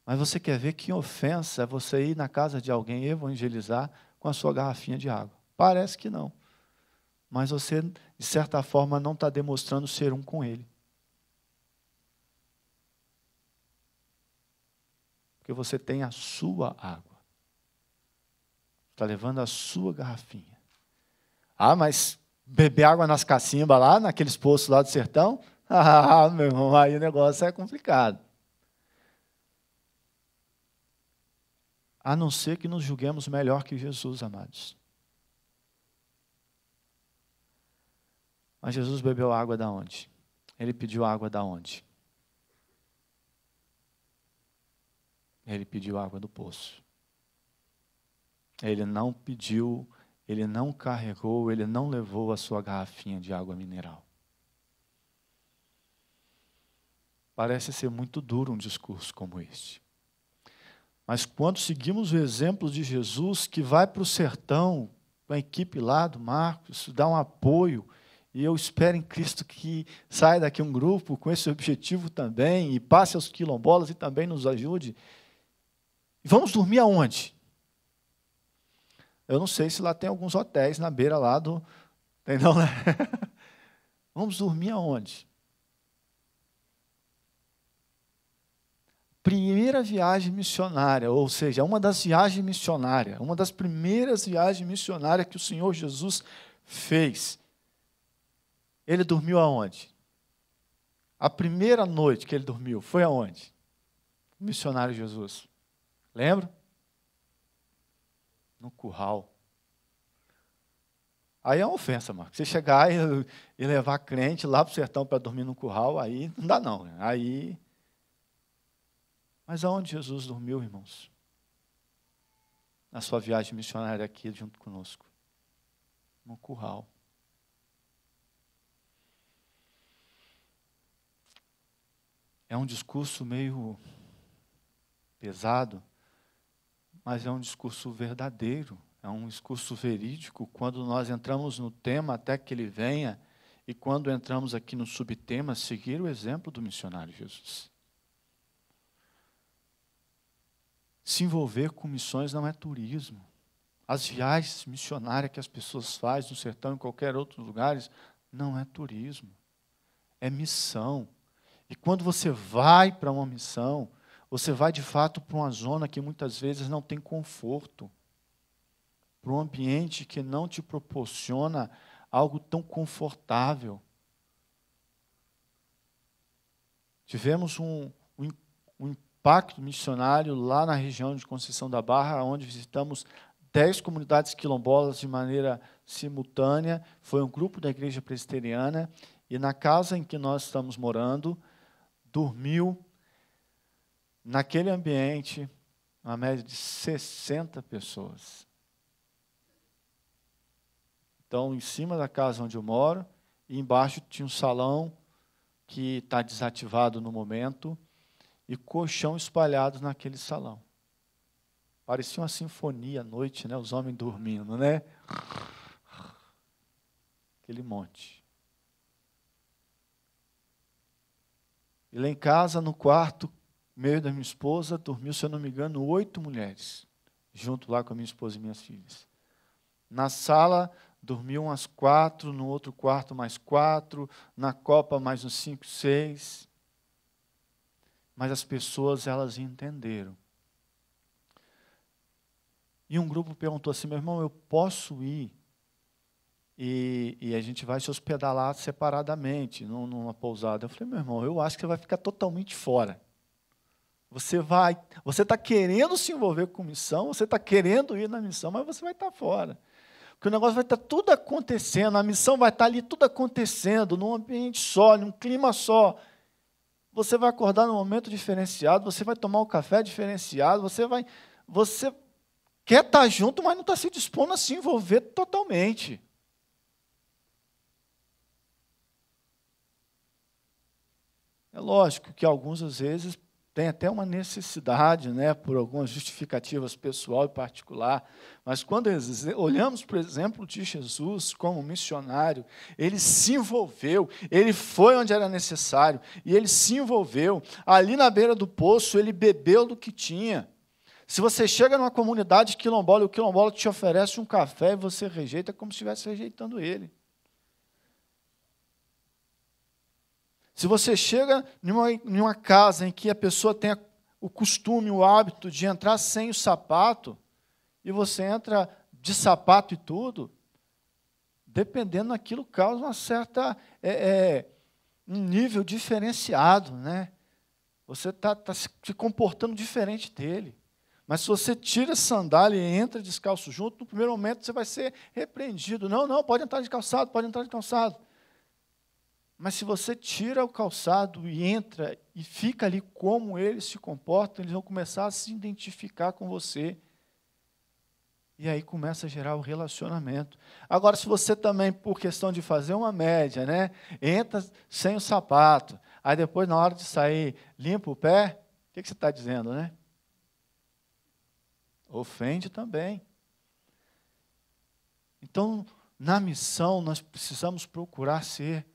Mas você quer ver que ofensa é você ir na casa de alguém evangelizar com a sua garrafinha de água? Parece que não. Mas você, de certa forma, não está demonstrando ser um com ele. Porque você tem a sua água. Está levando a sua garrafinha. Ah, mas beber água nas cacimbas lá, naqueles poços lá do sertão? [LAUGHS] Ah, meu irmão, aí o negócio é complicado. A não ser que nos julguemos melhor que Jesus, amados. Mas Jesus bebeu água da onde? Ele pediu água da onde? Ele pediu água do poço. Ele não pediu, ele não carregou, ele não levou a sua garrafinha de água mineral. Parece ser muito duro um discurso como este. Mas quando seguimos o exemplo de Jesus, que vai para o sertão com a equipe lá do Marcos, dá um apoio, e eu espero em Cristo que saia daqui um grupo com esse objetivo também, e passe aos quilombolas e também nos ajude. Vamos dormir aonde? Eu não sei se lá tem alguns hotéis na beira lá do. Tem não, né? [LAUGHS] Vamos dormir aonde? Primeira viagem missionária, ou seja, uma das viagens missionárias, uma das primeiras viagens missionárias que o Senhor Jesus fez. Ele dormiu aonde? A primeira noite que ele dormiu foi aonde? O missionário Jesus. Lembra? No curral. Aí é uma ofensa, mano. Você chegar e, levar levar crente lá para o sertão para dormir no curral, aí não dá não. Né? Aí. Mas aonde Jesus dormiu, irmãos? Na sua viagem missionária aqui junto conosco. No curral. É um discurso meio pesado, mas é um discurso verdadeiro, é um discurso verídico. Quando nós entramos no tema até que ele venha, e quando entramos aqui no subtema, seguir o exemplo do missionário Jesus. Se envolver com missões não é turismo. As viagens missionárias que as pessoas fazem no sertão e em qualquer outro lugar não é turismo. É missão. E quando você vai para uma missão, você vai de fato para uma zona que muitas vezes não tem conforto, para um ambiente que não te proporciona algo tão confortável. Tivemos um, um, um impacto missionário lá na região de Conceição da Barra, onde visitamos dez comunidades quilombolas de maneira simultânea. Foi um grupo da igreja presbiteriana e na casa em que nós estamos morando dormiu naquele ambiente, uma média de 60 pessoas. Então, em cima da casa onde eu moro, e embaixo tinha um salão que está desativado no momento, e colchão espalhados naquele salão. Parecia uma sinfonia à noite, né? os homens dormindo, né? Aquele monte. E lá em casa, no quarto, Meio da minha esposa, dormiu, se eu não me engano, oito mulheres, junto lá com a minha esposa e minhas filhas. Na sala dormiam umas quatro, no outro quarto mais quatro, na copa mais uns cinco, seis. Mas as pessoas, elas entenderam. E um grupo perguntou assim, meu irmão, eu posso ir? E, e a gente vai se hospedar lá separadamente, numa pousada. Eu falei, meu irmão, eu acho que você vai ficar totalmente fora. Você vai, você está querendo se envolver com missão, você está querendo ir na missão, mas você vai estar tá fora. Porque o negócio vai estar tá tudo acontecendo, a missão vai estar tá ali tudo acontecendo, num ambiente só, num clima só. Você vai acordar num momento diferenciado, você vai tomar um café diferenciado, você vai. Você quer estar tá junto, mas não está se dispondo a se envolver totalmente. É lógico que alguns, às vezes, tem até uma necessidade, né, por algumas justificativas pessoal e particular, mas quando olhamos, por exemplo, de Jesus como missionário, ele se envolveu, ele foi onde era necessário e ele se envolveu. Ali na beira do poço, ele bebeu do que tinha. Se você chega numa comunidade quilombola e o quilombola te oferece um café e você rejeita, é como se estivesse rejeitando ele. Se você chega em uma casa em que a pessoa tem o costume, o hábito de entrar sem o sapato, e você entra de sapato e tudo, dependendo daquilo, causa uma certa, é, é, um nível diferenciado. Né? Você está tá, tá se comportando diferente dele. Mas se você tira a sandália e entra descalço junto, no primeiro momento você vai ser repreendido. Não, não, pode entrar de calçado, pode entrar de calçado. Mas se você tira o calçado e entra e fica ali como eles se comportam, eles vão começar a se identificar com você. E aí começa a gerar o relacionamento. Agora, se você também, por questão de fazer uma média, né, entra sem o sapato, aí depois, na hora de sair, limpa o pé, o que, que você está dizendo, né? Ofende também. Então, na missão, nós precisamos procurar ser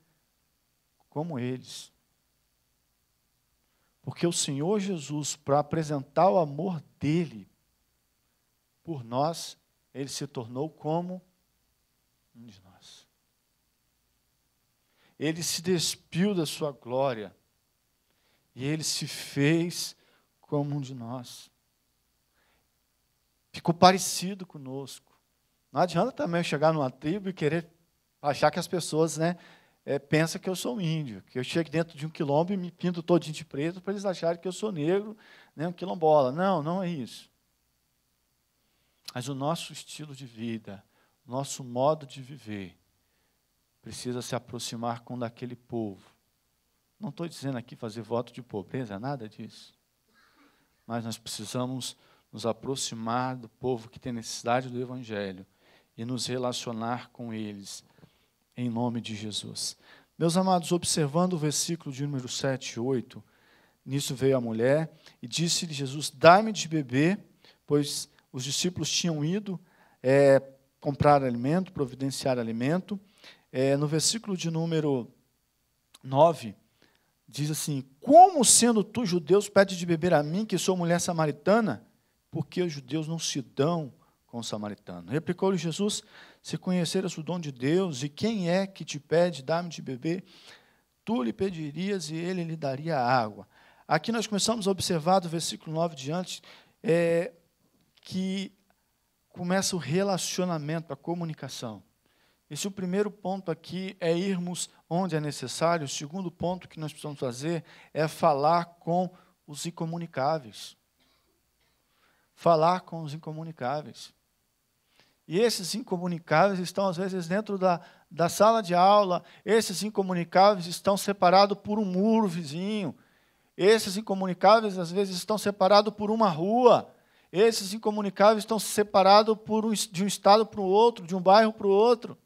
como eles. Porque o Senhor Jesus, para apresentar o amor dele por nós, ele se tornou como um de nós. Ele se despiu da sua glória e ele se fez como um de nós. Ficou parecido conosco. Não adianta também chegar numa tribo e querer achar que as pessoas, né, é, pensa que eu sou um índio, que eu chego dentro de um quilombo e me pinto todo de preto para eles acharem que eu sou negro, né, um quilombola. Não, não é isso. Mas o nosso estilo de vida, o nosso modo de viver, precisa se aproximar com daquele povo. Não estou dizendo aqui fazer voto de pobreza, nada disso. Mas nós precisamos nos aproximar do povo que tem necessidade do Evangelho e nos relacionar com eles em nome de Jesus. Meus amados, observando o versículo de número 7 e 8, nisso veio a mulher e disse-lhe Jesus: Dá-me de beber, pois os discípulos tinham ido é, comprar alimento, providenciar alimento. É, no versículo de número 9, diz assim: Como sendo tu judeus, pede de beber a mim, que sou mulher samaritana? Porque os judeus não se dão com o samaritano. Replicou-lhe Jesus: Se conheceras o dom de Deus e quem é que te pede, dá-me de beber, tu lhe pedirias e ele lhe daria água. Aqui nós começamos a observar do versículo 9 diante é, que começa o relacionamento, a comunicação. Esse é o primeiro ponto aqui é irmos onde é necessário. O segundo ponto que nós precisamos fazer é falar com os incomunicáveis. Falar com os incomunicáveis. E esses incomunicáveis estão, às vezes, dentro da, da sala de aula, esses incomunicáveis estão separados por um muro vizinho, esses incomunicáveis, às vezes, estão separados por uma rua, esses incomunicáveis estão separados por um, de um estado para o outro, de um bairro para o outro.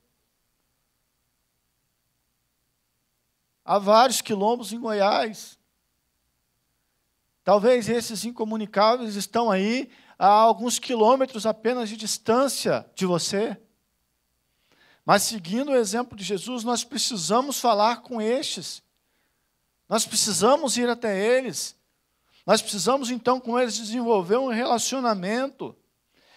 Há vários quilombos em Goiás. Talvez esses incomunicáveis estão aí a alguns quilômetros apenas de distância de você. Mas seguindo o exemplo de Jesus, nós precisamos falar com estes. Nós precisamos ir até eles. Nós precisamos então com eles desenvolver um relacionamento.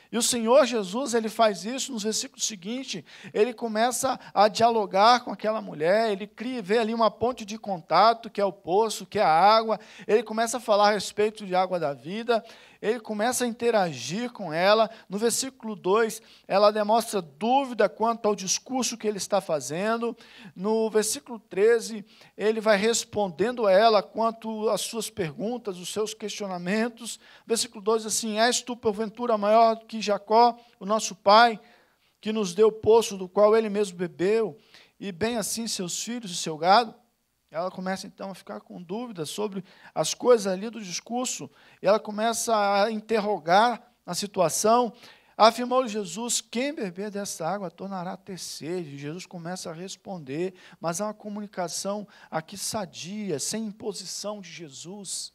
E o Senhor Jesus, ele faz isso nos versículos seguintes, ele começa a dialogar com aquela mulher, ele cria, vê ali uma ponte de contato, que é o poço, que é a água, ele começa a falar a respeito de água da vida, ele começa a interagir com ela. No versículo 2, ela demonstra dúvida quanto ao discurso que ele está fazendo. No versículo 13, ele vai respondendo a ela quanto às suas perguntas, os seus questionamentos. Versículo 2, assim: És tu, porventura, maior do que Jacó, o nosso pai, que nos deu o poço do qual ele mesmo bebeu, e bem assim seus filhos e seu gado? Ela começa então a ficar com dúvidas sobre as coisas ali do discurso. Ela começa a interrogar a situação. afirmou Jesus: Quem beber dessa água tornará ter sede. Jesus começa a responder, mas há uma comunicação aqui sadia, sem imposição de Jesus.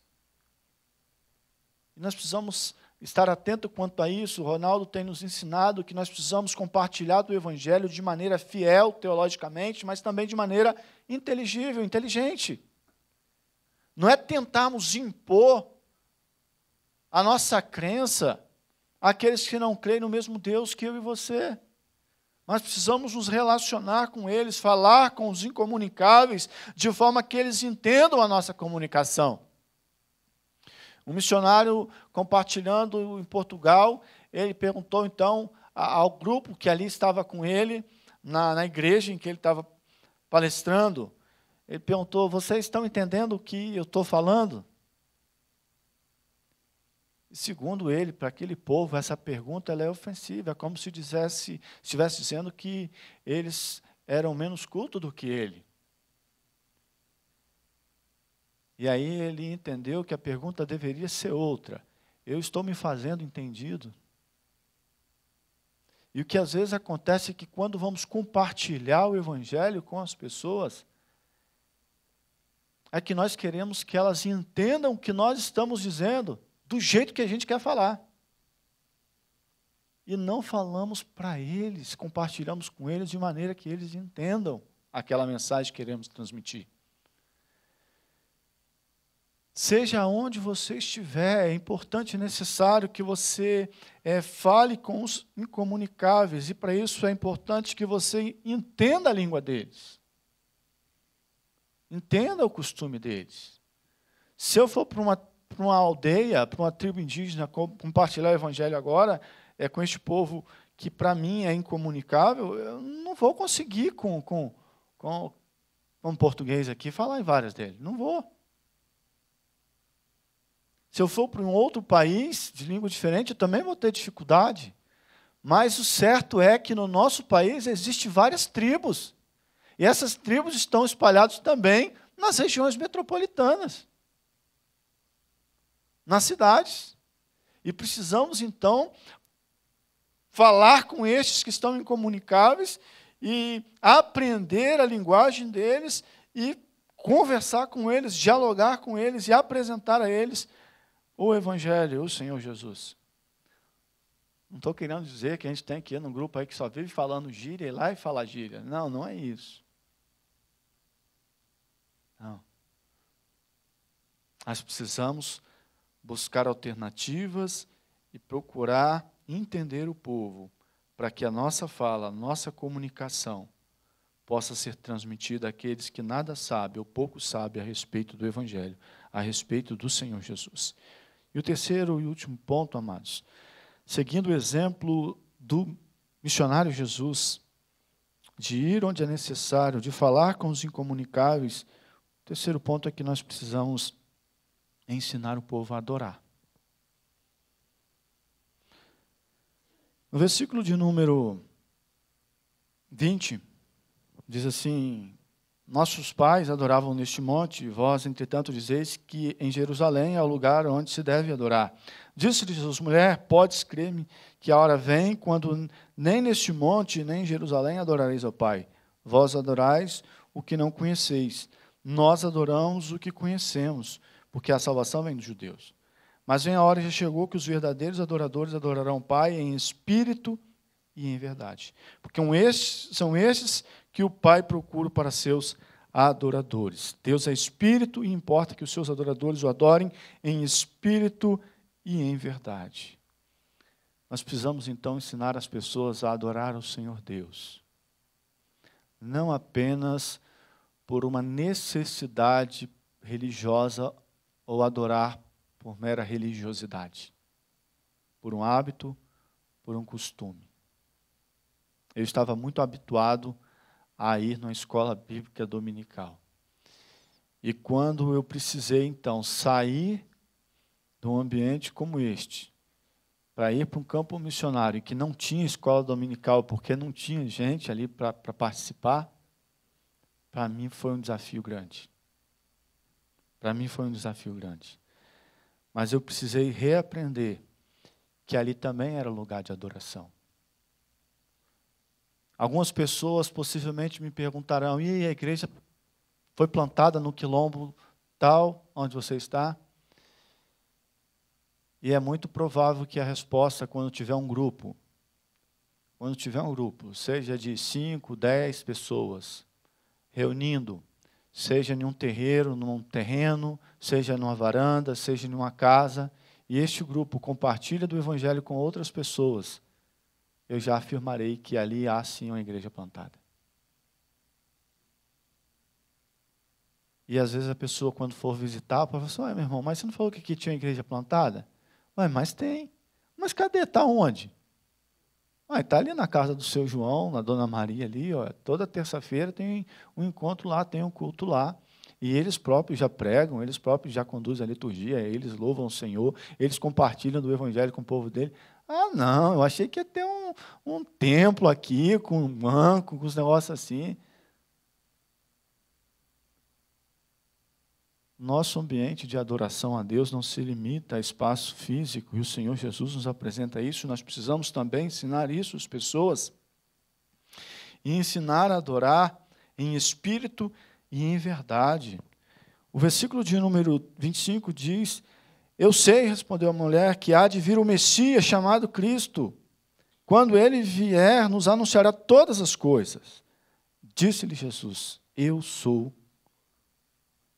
E nós precisamos Estar atento quanto a isso, Ronaldo tem nos ensinado que nós precisamos compartilhar do Evangelho de maneira fiel teologicamente, mas também de maneira inteligível, inteligente. Não é tentarmos impor a nossa crença àqueles que não creem no mesmo Deus que eu e você. Nós precisamos nos relacionar com eles, falar com os incomunicáveis, de forma que eles entendam a nossa comunicação. Um missionário compartilhando em Portugal, ele perguntou então ao grupo que ali estava com ele, na, na igreja em que ele estava palestrando, ele perguntou: Vocês estão entendendo o que eu estou falando? Segundo ele, para aquele povo, essa pergunta é ofensiva, é como se dissesse, estivesse dizendo que eles eram menos cultos do que ele. E aí ele entendeu que a pergunta deveria ser outra: Eu estou me fazendo entendido? E o que às vezes acontece é que quando vamos compartilhar o Evangelho com as pessoas, é que nós queremos que elas entendam o que nós estamos dizendo, do jeito que a gente quer falar. E não falamos para eles, compartilhamos com eles de maneira que eles entendam aquela mensagem que queremos transmitir. Seja onde você estiver, é importante e necessário que você é, fale com os incomunicáveis, e para isso é importante que você entenda a língua deles. Entenda o costume deles. Se eu for para uma, uma aldeia, para uma tribo indígena, compartilhar o evangelho agora é, com este povo que para mim é incomunicável, eu não vou conseguir com, com, com, português aqui falar em várias deles. Não vou. Se eu for para um outro país de língua diferente, eu também vou ter dificuldade. Mas o certo é que no nosso país existem várias tribos. E essas tribos estão espalhadas também nas regiões metropolitanas, nas cidades. E precisamos, então, falar com estes que estão incomunicáveis e aprender a linguagem deles e conversar com eles, dialogar com eles e apresentar a eles o Evangelho, o Senhor Jesus. Não estou querendo dizer que a gente tem que ir num grupo aí que só vive falando gíria e lá e falar gíria. Não, não é isso. Não. Nós precisamos buscar alternativas e procurar entender o povo para que a nossa fala, a nossa comunicação possa ser transmitida àqueles que nada sabem ou pouco sabem a respeito do Evangelho, a respeito do Senhor Jesus. E o terceiro e último ponto, amados, seguindo o exemplo do missionário Jesus, de ir onde é necessário, de falar com os incomunicáveis, o terceiro ponto é que nós precisamos ensinar o povo a adorar. No versículo de número 20, diz assim: nossos pais adoravam neste monte, e vós, entretanto, dizeis que em Jerusalém é o lugar onde se deve adorar. Disse-lhe Jesus, mulher, podes crer-me que a hora vem quando nem neste monte, nem em Jerusalém adorareis ao Pai. Vós adorais o que não conheceis. Nós adoramos o que conhecemos, porque a salvação vem dos judeus. Mas vem a hora e já chegou que os verdadeiros adoradores adorarão o Pai em espírito e em verdade. Porque são esses que o Pai procura para seus adoradores. Deus é espírito e importa que os seus adoradores o adorem em espírito e em verdade. Nós precisamos então ensinar as pessoas a adorar o Senhor Deus. Não apenas por uma necessidade religiosa ou adorar por mera religiosidade, por um hábito, por um costume. Eu estava muito habituado a a ir numa escola bíblica dominical. E quando eu precisei, então, sair de um ambiente como este, para ir para um campo missionário que não tinha escola dominical, porque não tinha gente ali para participar, para mim foi um desafio grande. Para mim foi um desafio grande. Mas eu precisei reaprender que ali também era lugar de adoração. Algumas pessoas possivelmente me perguntarão: e a igreja foi plantada no quilombo tal, onde você está? E é muito provável que a resposta, quando tiver um grupo, quando tiver um grupo, seja de 5, 10 pessoas, reunindo, seja em um terreiro, num terreno, seja numa varanda, seja numa casa, e este grupo compartilha do Evangelho com outras pessoas, eu já afirmarei que ali há sim uma igreja plantada. E às vezes a pessoa, quando for visitar, fala assim: Ué, meu irmão, mas você não falou que aqui tinha uma igreja plantada? Ué, mas tem. Mas cadê? Está onde? está ali na casa do seu João, na dona Maria ali. Ó, toda terça-feira tem um encontro lá, tem um culto lá. E eles próprios já pregam, eles próprios já conduzem a liturgia, eles louvam o Senhor, eles compartilham do evangelho com o povo dele. Ah, não, eu achei que ia ter um, um templo aqui, com um banco, com os negócios assim. Nosso ambiente de adoração a Deus não se limita a espaço físico, e o Senhor Jesus nos apresenta isso, nós precisamos também ensinar isso às pessoas, e ensinar a adorar em espírito e em verdade. O versículo de número 25 diz eu sei, respondeu a mulher, que há de vir o Messias chamado Cristo. Quando ele vier, nos anunciará todas as coisas. Disse-lhe Jesus: Eu sou,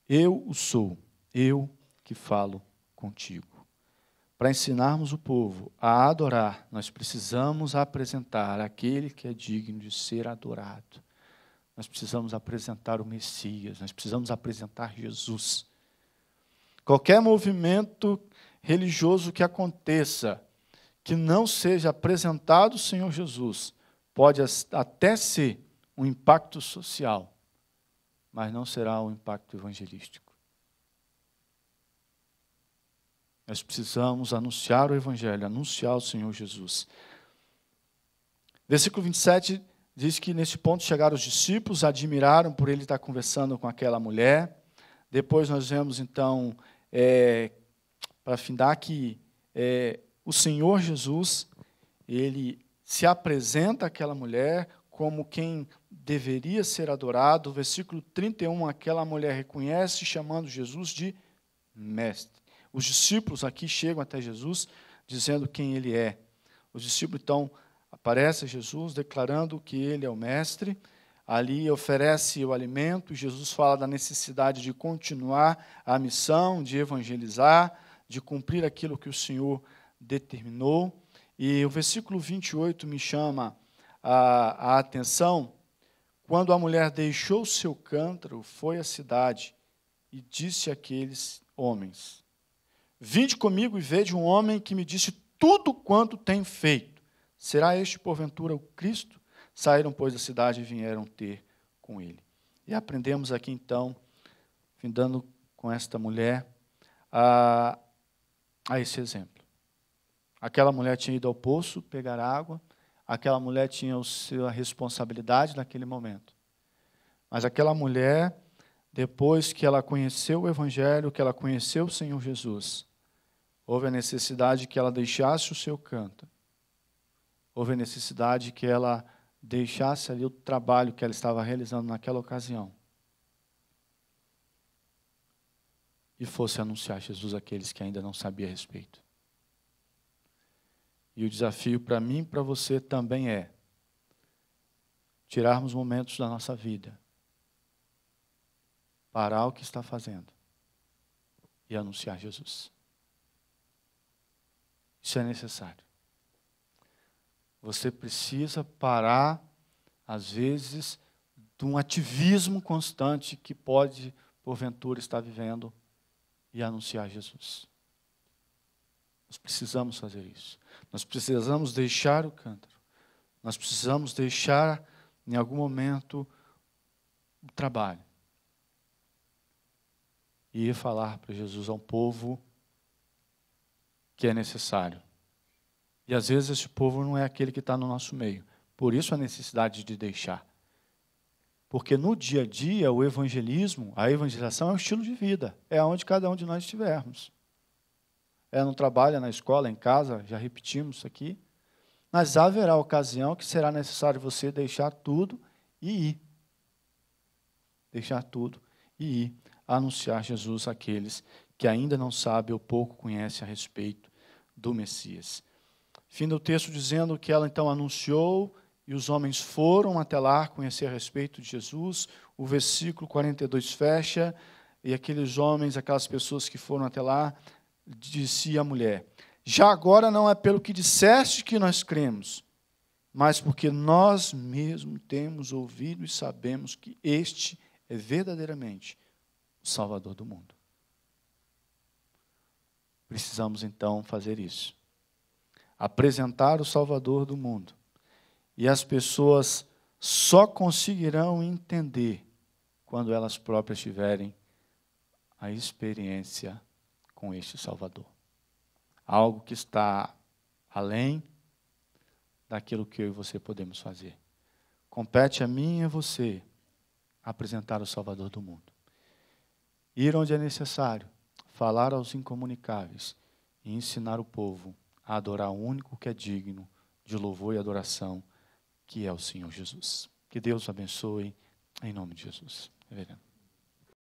eu o sou, eu que falo contigo. Para ensinarmos o povo a adorar, nós precisamos apresentar aquele que é digno de ser adorado. Nós precisamos apresentar o Messias, nós precisamos apresentar Jesus. Qualquer movimento religioso que aconteça, que não seja apresentado o Senhor Jesus, pode até ser um impacto social, mas não será um impacto evangelístico. Nós precisamos anunciar o Evangelho, anunciar o Senhor Jesus. Versículo 27 diz que nesse ponto chegaram os discípulos, admiraram por ele estar conversando com aquela mulher. Depois nós vemos então é, para findar que é, o Senhor Jesus, ele se apresenta àquela mulher como quem deveria ser adorado. Versículo 31, aquela mulher reconhece, chamando Jesus de mestre. Os discípulos aqui chegam até Jesus dizendo quem ele é. Os discípulos, então, aparece Jesus declarando que ele é o mestre, ali oferece o alimento. Jesus fala da necessidade de continuar a missão, de evangelizar, de cumprir aquilo que o Senhor determinou. E o versículo 28 me chama a, a atenção. Quando a mulher deixou seu cântaro, foi à cidade e disse àqueles homens: Vinde comigo e veja um homem que me disse tudo quanto tem feito. Será este, porventura, o Cristo? Saíram, pois, da cidade e vieram ter com ele. E aprendemos aqui, então, findando com esta mulher, a, a esse exemplo. Aquela mulher tinha ido ao poço pegar água, aquela mulher tinha a sua responsabilidade naquele momento. Mas aquela mulher, depois que ela conheceu o Evangelho, que ela conheceu o Senhor Jesus, houve a necessidade que ela deixasse o seu canto, houve a necessidade que ela deixasse ali o trabalho que ela estava realizando naquela ocasião e fosse anunciar Jesus àqueles que ainda não sabiam a respeito. E o desafio para mim e para você também é tirarmos momentos da nossa vida, parar o que está fazendo e anunciar Jesus. Isso é necessário. Você precisa parar, às vezes, de um ativismo constante que pode, porventura, estar vivendo e anunciar Jesus. Nós precisamos fazer isso. Nós precisamos deixar o cântaro. Nós precisamos deixar, em algum momento, o trabalho. E ir falar para Jesus a um povo que é necessário e às vezes esse povo não é aquele que está no nosso meio. Por isso a necessidade de deixar. Porque no dia a dia, o evangelismo, a evangelização é um estilo de vida. É onde cada um de nós estivermos. É no trabalho, é na escola, é em casa, já repetimos isso aqui. Mas haverá ocasião que será necessário você deixar tudo e ir. Deixar tudo e ir anunciar Jesus àqueles que ainda não sabem ou pouco conhecem a respeito do Messias. Fim o texto dizendo que ela então anunciou e os homens foram até lá conhecer a respeito de Jesus. O versículo 42 fecha, e aqueles homens, aquelas pessoas que foram até lá, disse a mulher: Já agora não é pelo que disseste que nós cremos, mas porque nós mesmo temos ouvido e sabemos que este é verdadeiramente o Salvador do mundo. Precisamos então fazer isso apresentar o Salvador do mundo. E as pessoas só conseguirão entender quando elas próprias tiverem a experiência com este Salvador. Algo que está além daquilo que eu e você podemos fazer. Compete a mim e a você apresentar o Salvador do mundo. Ir onde é necessário, falar aos incomunicáveis e ensinar o povo a adorar o único que é digno de louvor e adoração, que é o Senhor Jesus. Que Deus abençoe, em nome de Jesus. Reverendo.